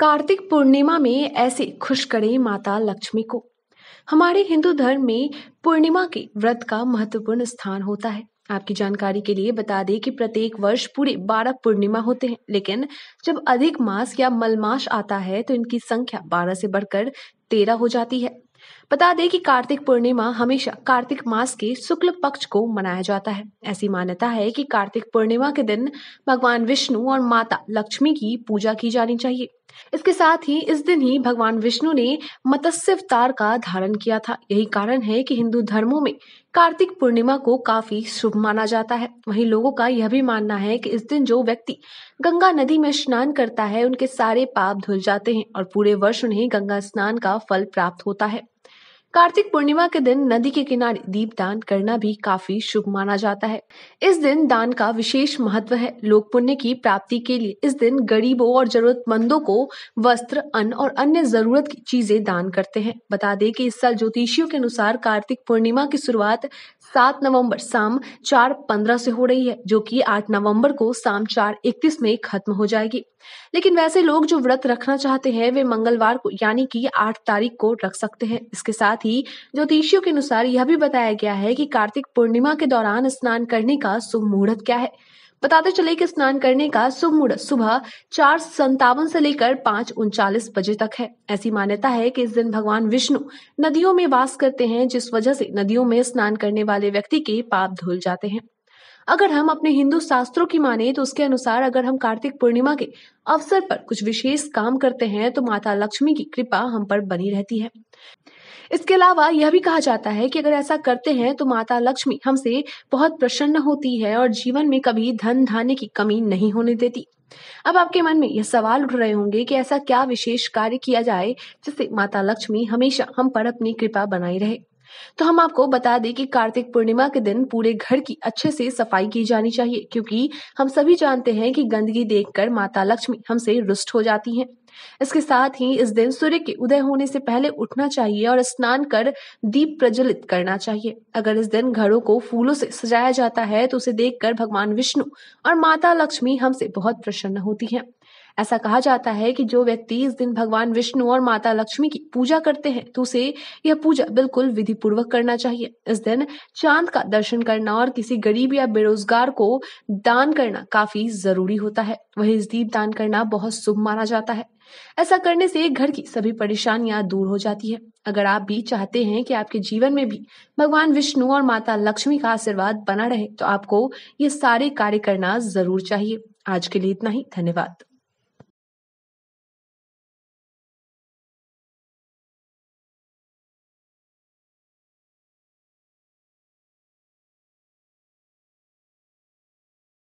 कार्तिक पूर्णिमा में ऐसे खुश करें माता लक्ष्मी को हमारे हिंदू धर्म में पूर्णिमा के व्रत का महत्वपूर्ण स्थान होता है आपकी जानकारी के लिए बता दें कि प्रत्येक वर्ष पूरे बारह पूर्णिमा होते हैं लेकिन जब अधिक मास या मलमास आता है तो इनकी संख्या बारह से बढ़कर तेरह हो जाती है बता दें कि कार्तिक पूर्णिमा हमेशा कार्तिक मास के शुक्ल पक्ष को मनाया जाता है ऐसी मान्यता है कि कार्तिक पूर्णिमा के दिन भगवान विष्णु और माता लक्ष्मी की पूजा की जानी चाहिए इसके साथ ही इस दिन ही भगवान विष्णु ने मत्स्य अवतार का धारण किया था यही कारण है कि हिंदू धर्मों में कार्तिक पूर्णिमा को काफी शुभ माना जाता है वहीं लोगों का यह भी मानना है कि इस दिन जो व्यक्ति गंगा नदी में स्नान करता है उनके सारे पाप धुल जाते हैं और पूरे वर्ष उन्हें गंगा स्नान का फल प्राप्त होता है कार्तिक पूर्णिमा के दिन नदी के किनारे दीप दान करना भी काफी शुभ माना जाता है इस दिन दान का विशेष महत्व है लोक पुण्य की प्राप्ति के लिए इस दिन गरीबों और जरूरतमंदों को वस्त्र अन्न और अन्य जरूरत की चीजें दान करते हैं बता दें कि इस साल ज्योतिषियों के अनुसार कार्तिक पूर्णिमा की शुरुआत सात नवम्बर शाम चार पंद्रह से हो रही है जो की आठ नवम्बर को शाम चार इकतीस में खत्म हो जाएगी लेकिन वैसे लोग जो व्रत रखना चाहते हैं वे मंगलवार को यानी कि आठ तारीख को रख सकते हैं इसके साथ साथ ही ज्योतिषियों के अनुसार यह भी बताया गया है कि कार्तिक पूर्णिमा के दौरान स्नान करने का शुभ मुहूर्त क्या है बताते चले कि स्नान करने का शुभ मुहूर्त सुबह चार संतावन से लेकर पांच उनचालीस बजे तक है ऐसी मान्यता है कि इस दिन भगवान विष्णु नदियों में वास करते हैं जिस वजह से नदियों में स्नान करने वाले व्यक्ति के पाप धुल जाते हैं अगर हम अपने हिंदू शास्त्रों की माने तो उसके अनुसार अगर हम कार्तिक पूर्णिमा के अवसर पर कुछ विशेष काम करते हैं तो माता लक्ष्मी की कृपा हम पर बनी रहती है इसके अलावा यह भी कहा जाता है कि अगर ऐसा करते हैं तो माता लक्ष्मी हमसे बहुत प्रसन्न होती है और जीवन में कभी धन धान्य की कमी नहीं होने देती अब आपके मन में यह सवाल उठ रहे होंगे कि ऐसा क्या विशेष कार्य किया जाए जिससे माता लक्ष्मी हमेशा हम पर अपनी कृपा बनाई रहे तो हम आपको बता दें कि कार्तिक पूर्णिमा के दिन पूरे घर की अच्छे से सफाई की जानी चाहिए क्योंकि हम सभी जानते हैं कि गंदगी देखकर माता लक्ष्मी हमसे रुष्ट हो जाती हैं इसके साथ ही इस दिन सूर्य के उदय होने से पहले उठना चाहिए और स्नान कर दीप प्रज्वलित करना चाहिए अगर इस दिन घरों को फूलों से सजाया जाता है तो उसे देखकर भगवान विष्णु और माता लक्ष्मी हमसे बहुत प्रसन्न होती हैं ऐसा कहा जाता है कि जो व्यक्ति इस दिन भगवान विष्णु और माता लक्ष्मी की पूजा करते हैं तो उसे यह पूजा बिल्कुल विधि पूर्वक करना चाहिए इस दिन चांद का दर्शन करना और किसी गरीब या बेरोजगार को दान करना काफी जरूरी होता है वही इस दीप दान करना बहुत शुभ माना जाता है ऐसा करने से घर की सभी परेशानियां दूर हो जाती है अगर आप भी चाहते हैं कि आपके जीवन में भी भगवान विष्णु और माता लक्ष्मी का आशीर्वाद बना रहे तो आपको ये सारे कार्य करना जरूर चाहिए आज के लिए इतना ही धन्यवाद